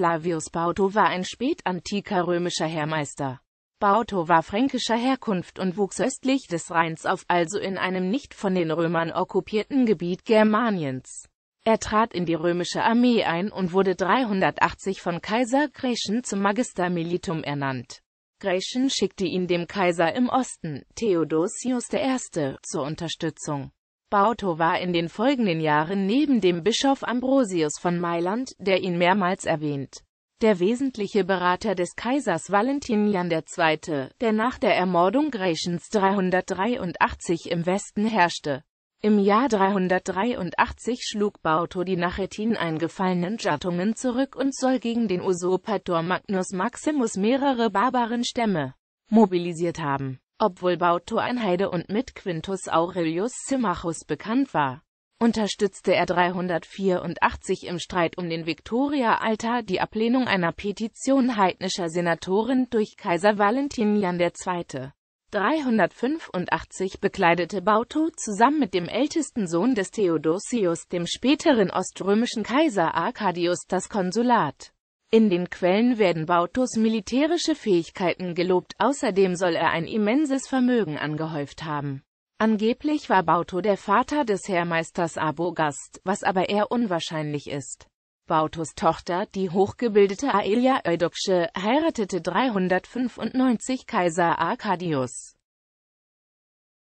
Flavius Bauto war ein spätantiker römischer Herrmeister. Bauto war fränkischer Herkunft und wuchs östlich des Rheins auf, also in einem nicht von den Römern okkupierten Gebiet Germaniens. Er trat in die römische Armee ein und wurde 380 von Kaiser Gratian zum Magister Militum ernannt. Gratian schickte ihn dem Kaiser im Osten, Theodosius I., zur Unterstützung. Bauto war in den folgenden Jahren neben dem Bischof Ambrosius von Mailand, der ihn mehrmals erwähnt, der wesentliche Berater des Kaisers Valentinian II., der nach der Ermordung Gratians 383 im Westen herrschte. Im Jahr 383 schlug Bauto die nach Rätin eingefallenen Jattungen zurück und soll gegen den Usurpator Magnus Maximus mehrere barbaren Stämme mobilisiert haben obwohl Bauto ein Heide und mit Quintus Aurelius Symmachus bekannt war, unterstützte er 384 im Streit um den Viktoria-Altar die Ablehnung einer Petition heidnischer Senatoren durch Kaiser Valentinian II. 385 bekleidete Bauto zusammen mit dem ältesten Sohn des Theodosius, dem späteren oströmischen Kaiser Arcadius, das Konsulat. In den Quellen werden Bautos militärische Fähigkeiten gelobt, außerdem soll er ein immenses Vermögen angehäuft haben. Angeblich war Bauto der Vater des Herrmeisters Abogast, was aber eher unwahrscheinlich ist. Bautos Tochter, die hochgebildete Aelia Eudoxe, heiratete 395 Kaiser Arcadius.